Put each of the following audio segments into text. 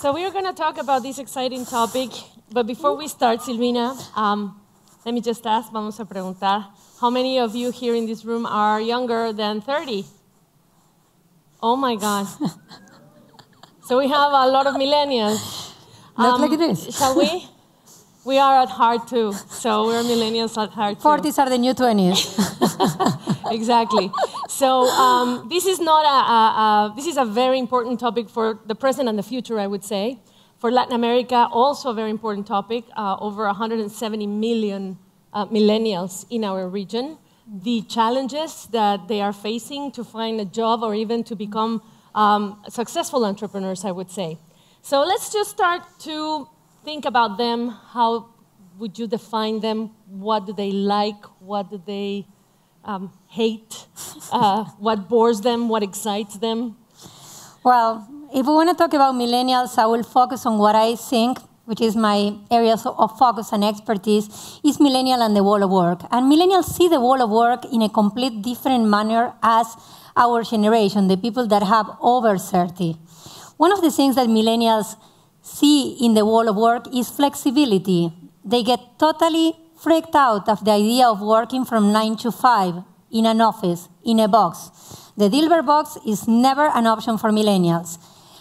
So we are going to talk about this exciting topic, but before we start, Silvina, um, let me just ask, vamos a preguntar, how many of you here in this room are younger than 30? Oh my God. so we have a lot of millennials. Um, like it is. shall we? We are at heart too, so we're millennials at heart too. 40s are the new 20s. exactly. So um, this is not a, a, a, this is a very important topic for the present and the future, I would say. For Latin America, also a very important topic. Uh, over 170 million uh, millennials in our region. The challenges that they are facing to find a job or even to become um, successful entrepreneurs, I would say. So let's just start to think about them. How would you define them? What do they like? What do they um, hate, uh, what bores them, what excites them? Well, if we want to talk about millennials, I will focus on what I think, which is my areas of focus and expertise, is millennial and the world of work. And millennials see the world of work in a complete different manner as our generation, the people that have over 30. One of the things that millennials see in the world of work is flexibility. They get totally freaked out of the idea of working from 9 to 5 in an office, in a box. The Dilbert box is never an option for millennials.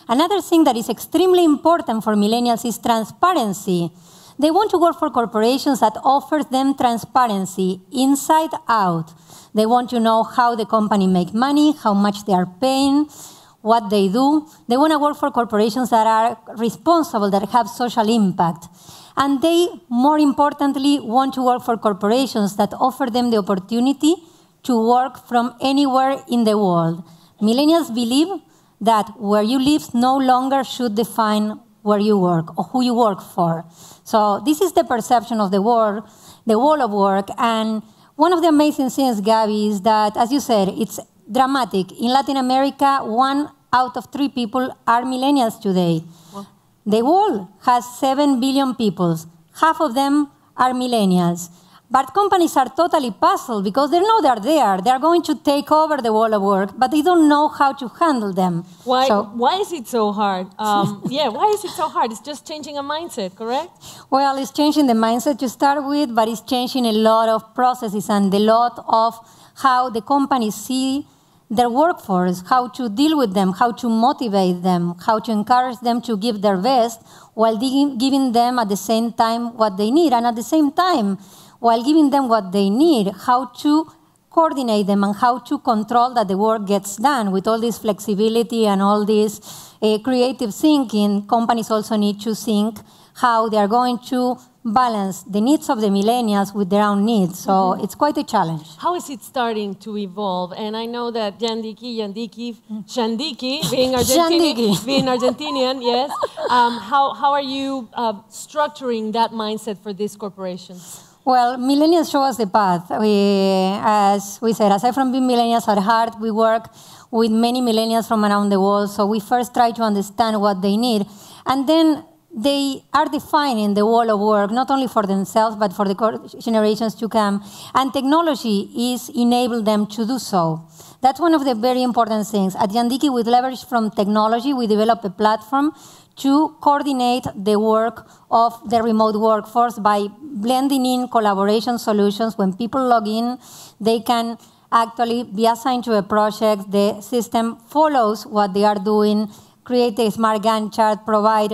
Another thing that is extremely important for millennials is transparency. They want to work for corporations that offer them transparency inside out. They want to know how the company make money, how much they are paying, what they do. They want to work for corporations that are responsible, that have social impact. And they, more importantly, want to work for corporations that offer them the opportunity to work from anywhere in the world. Millennials believe that where you live no longer should define where you work or who you work for. So this is the perception of the world, the world of work. And one of the amazing things, Gabby, is that, as you said, it's dramatic. In Latin America, one out of three people are millennials today. Well. The world has 7 billion people. Half of them are millennials. But companies are totally puzzled because they know they're there. They're going to take over the world of work, but they don't know how to handle them. Why, so, why is it so hard? Um, yeah, why is it so hard? It's just changing a mindset, correct? Well, it's changing the mindset to start with, but it's changing a lot of processes and a lot of how the companies see their workforce, how to deal with them, how to motivate them, how to encourage them to give their best while giving them at the same time what they need. And at the same time, while giving them what they need, how to coordinate them and how to control that the work gets done. With all this flexibility and all this uh, creative thinking, companies also need to think how they are going to balance the needs of the millennials with their own needs. So mm-hmm. it's quite a challenge. How is it starting to evolve? And I know that Jandiki, Jandiki, Shandiki, being Argentinian, being Argentinian, yes. Um, how, how are you uh, structuring that mindset for these corporations? Well, millennials show us the path. We, as we said, aside from being millennials at heart, we work with many millennials from around the world. So we first try to understand what they need. And then they are defining the world of work, not only for themselves, but for the generations to come. And technology is enabling them to do so. That's one of the very important things. At Yandiki, we leverage from technology, we develop a platform to coordinate the work of the remote workforce by blending in collaboration solutions. When people log in, they can actually be assigned to a project. The system follows what they are doing, create a smart Gantt chart, provide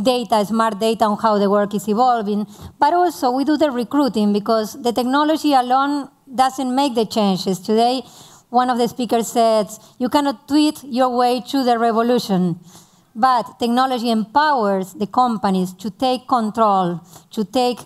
data, smart data on how the work is evolving, but also we do the recruiting because the technology alone doesn't make the changes. Today, one of the speakers said, you cannot tweet your way to the revolution. But technology empowers the companies to take control, to take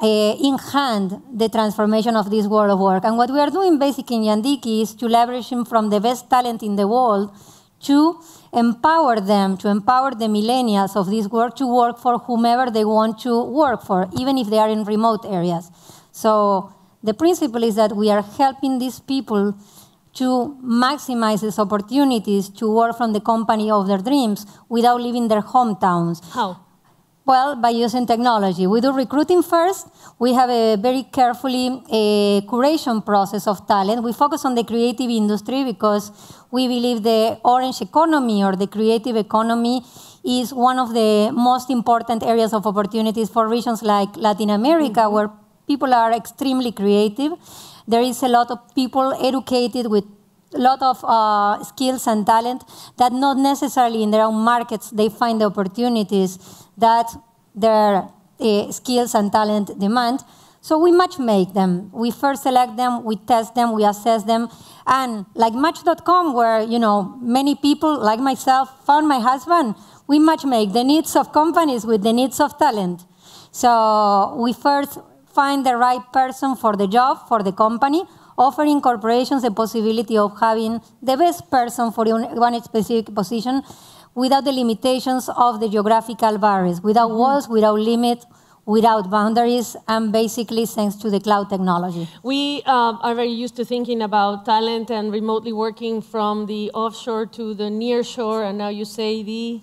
uh, in hand the transformation of this world of work. And what we are doing basically in Yandiki is to leverage from the best talent in the world to empower them, to empower the millennials of this world to work for whomever they want to work for, even if they are in remote areas. So the principle is that we are helping these people to maximize these opportunities to work from the company of their dreams without leaving their hometowns. How? Well, by using technology. We do recruiting first. We have a very carefully a eh, curation process of talent. We focus on the creative industry because we believe the orange economy or the creative economy is one of the most important areas of opportunities for regions like Latin America, mm -hmm. where people are extremely creative. There is a lot of people educated with a lot of uh, skills and talent that not necessarily in their own markets they find the opportunities that their uh, skills and talent demand. So we matchmake them. We first select them, we test them, we assess them. And like Match.com, where you know many people, like myself, found my husband, we matchmake the needs of companies with the needs of talent. So we first find the right person for the job, for the company, offering corporations the possibility of having the best person for one specific position without the limitations of the geographical barriers, without mm-hmm. walls, without limits, without boundaries, and basically thanks to the cloud technology. We uh, are very used to thinking about talent and remotely working from the offshore to the near shore, and now you say the?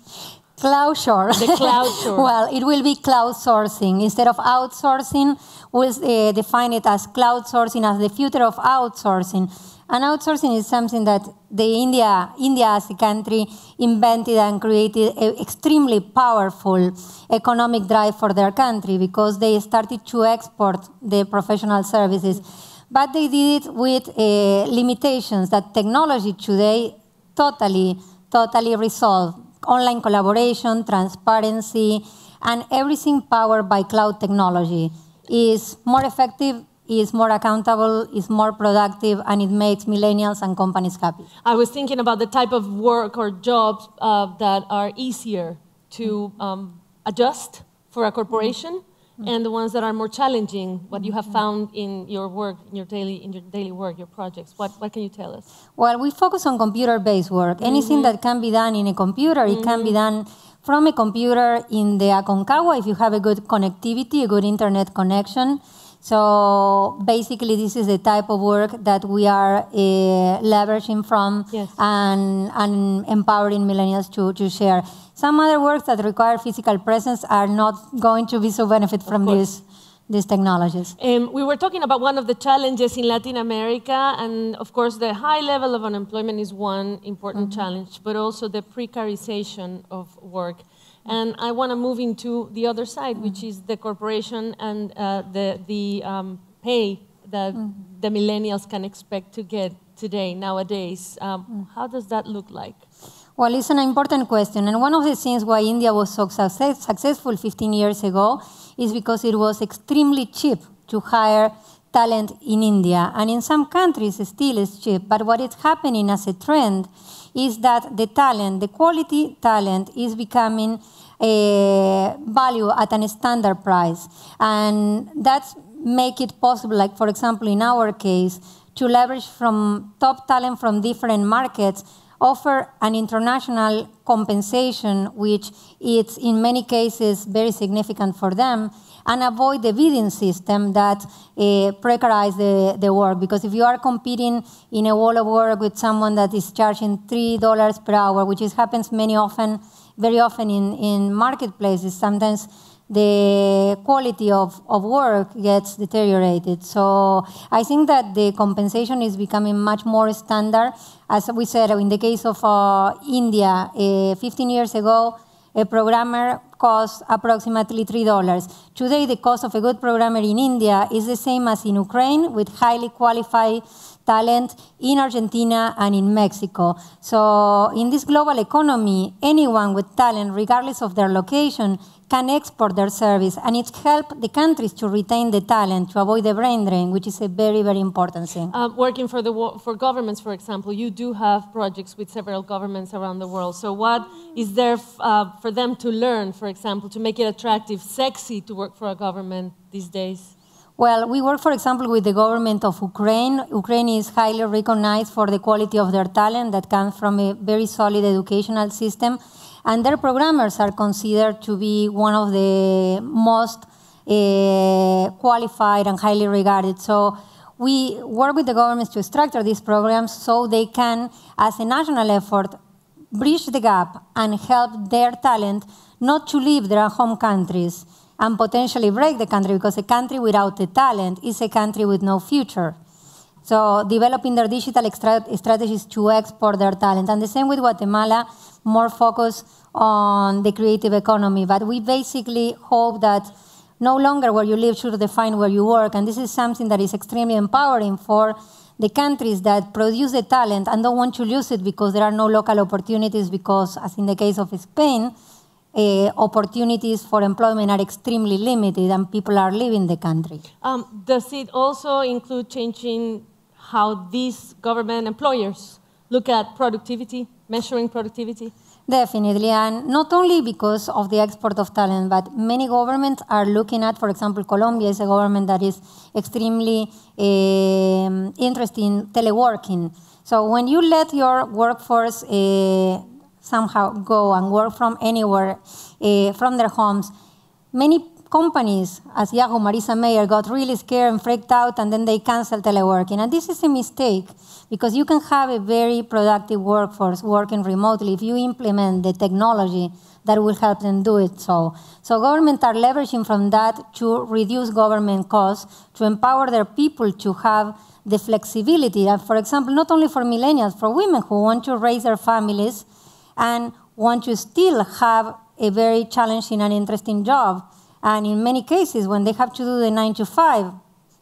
Cloud shore. The cloud shore. well, it will be cloud sourcing. Instead of outsourcing, we'll uh, define it as cloud sourcing as the future of outsourcing. And outsourcing is something that the India, India as a country invented and created an extremely powerful economic drive for their country because they started to export the professional services. But they did it with uh, limitations that technology today totally, totally resolved online collaboration, transparency, and everything powered by cloud technology is more effective is more accountable, is more productive, and it makes millennials and companies happy. I was thinking about the type of work or jobs uh, that are easier to um, adjust for a corporation Mm. and the ones that are more challenging what you have mm-hmm. found in your work in your daily in your daily work your projects what what can you tell us well we focus on computer based work mm-hmm. anything mm -hmm. that can be done in a computer it mm -hmm. can be mm-hmm. done from a computer in the aconcagua if you have a good connectivity a good internet connection so basically this is the type of work that we are uh, leveraging from yes. and, and empowering millennials to, to share some other works that require physical presence are not going to be so benefit from this these technologies. Um, we were talking about one of the challenges in Latin America, and of course, the high level of unemployment is one important mm -hmm. challenge, but also the precarization of work. And I want to move into the other side, mm -hmm. which mm-hmm. is the corporation and uh, the, the um, pay that mm -hmm. the millennials can expect to get today, nowadays. Um, mm. how does that look like? Well, it's an important question. And one of the things why India was so success successful 15 years ago is because it was extremely cheap to hire talent in India. And in some countries, still is cheap. But what is happening as a trend is that the talent, the quality talent, is becoming a eh, value at a standard price. And that's make it possible, like for example, in our case, to leverage from top talent from different markets offer an international compensation, which is in many cases very significant for them, and avoid the bidding system that uh, eh, precarizes the, the work. Because if you are competing in a wall of work with someone that is charging $3 per hour, which is, happens many often, very often in, in marketplaces, sometimes the quality of, of work gets deteriorated. So I think that the compensation is becoming much more standard. As we said, in the case of uh, India, uh, 15 years ago, a programmer costs approximately $3. Today, the cost of a good programmer in India is the same as in Ukraine with highly qualified talent in Argentina and in Mexico. So in this global economy, anyone with talent, regardless of their location, can export their service, and it helps the countries to retain the talent, to avoid the brain drain, which is a very, very important thing. Um, working for, the, for governments, for example, you do have projects with several governments around the world. So what is there uh, for them to learn, for example, to make it attractive, sexy to work for a government these days? Well, we work, for example, with the government of Ukraine. Ukraine is highly recognized for the quality of their talent that comes from a very solid educational system and their programmers are considered to be one of the most uh, qualified and highly regarded. So we work with the governments to structure these programs so they can, as a national effort, bridge the gap and help their talent not to leave their home countries and potentially break the country because a country without the talent is a country with no future. So developing their digital strategies to export their talent. And the same with Guatemala, more focus on the creative economy. But we basically hope that no longer where you live should define where you work. And this is something that is extremely empowering for the countries that produce the talent and don't want to lose it because there are no local opportunities, because, as in the case of Spain, uh, opportunities for employment are extremely limited and people are leaving the country. Um, does it also include changing how these government employers look at productivity, measuring productivity? Definitely, and not only because of the export of talent, but many governments are looking at, for example, Colombia is a government that is extremely um, interested in teleworking. So when you let your workforce uh, somehow go and work from anywhere, uh, from their homes, many companies, as Yahoo, Marisa Mayer, got really scared and freaked out, and then they canceled teleworking. And this is a mistake because you can have a very productive workforce working remotely if you implement the technology that will help them do it so. So governments are leveraging from that to reduce government costs, to empower their people to have the flexibility. And for example, not only for millennials, for women who want to raise their families and want to still have a very challenging and interesting job and in many cases, when they have to do the nine to five,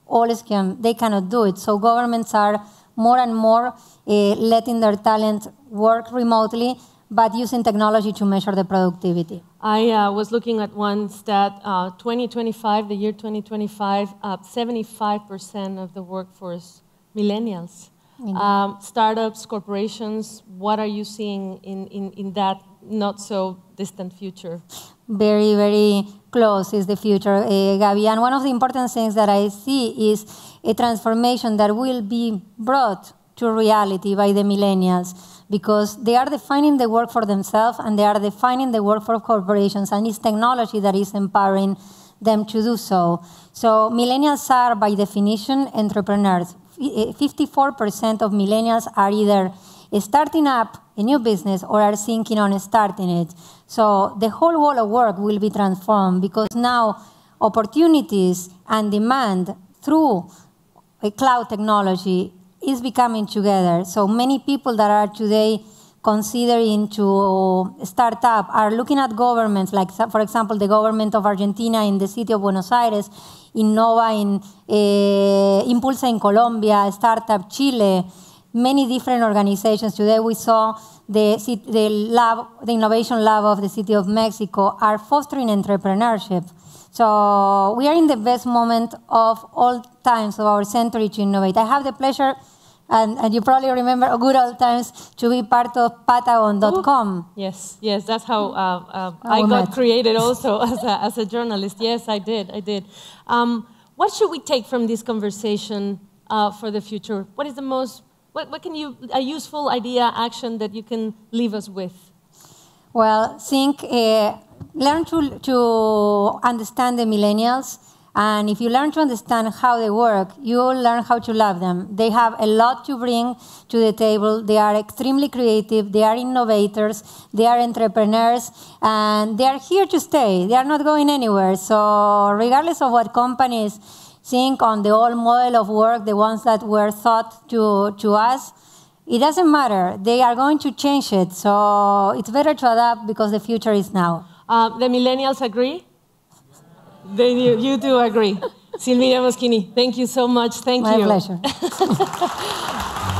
all can, they cannot do it. So governments are more and more uh, letting their talent work remotely, but using technology to measure the productivity. I uh, was looking at one stat, uh, 2025, the year 2025, 75% of the workforce, millennials. Mm-hmm. Um, startups, corporations, what are you seeing in, in, in that not so distant future. Very, very close is the future, uh, Gabby. And one of the important things that I see is a transformation that will be brought to reality by the millennials because they are defining the work for themselves and they are defining the work for corporations, and it's technology that is empowering them to do so. So, millennials are, by definition, entrepreneurs. 54% eh, of millennials are either starting up a new business or are thinking on starting it. So the whole world of work will be transformed because now opportunities and demand through cloud technology is becoming together. So many people that are today considering to start up are looking at governments, like for example, the government of Argentina in the city of Buenos Aires, Innova in uh, Impulsa in Colombia, Startup Chile, many different organizations. Today we saw the, the, lab, the innovation lab of the City of Mexico are fostering entrepreneurship. So we are in the best moment of all times of our century to innovate. I have the pleasure, and, and you probably remember good old times, to be part of Patagon.com. Yes, yes, that's how uh, uh, I got met. created also as a, as a journalist. Yes, I did, I did. Um, what should we take from this conversation uh, for the future? What is the most what, what can you, a useful idea, action that you can leave us with? Well, think, uh, learn to, to understand the millennials. And if you learn to understand how they work, you'll learn how to love them. They have a lot to bring to the table. They are extremely creative. They are innovators. They are entrepreneurs. And they are here to stay. They are not going anywhere. So, regardless of what companies think on the old model of work, the ones that were thought to, to us, it doesn't matter. They are going to change it. So it's better to adapt because the future is now. Uh, the millennials agree? they, you, you do agree. Silvia Moschini, thank you so much. Thank My you. My pleasure.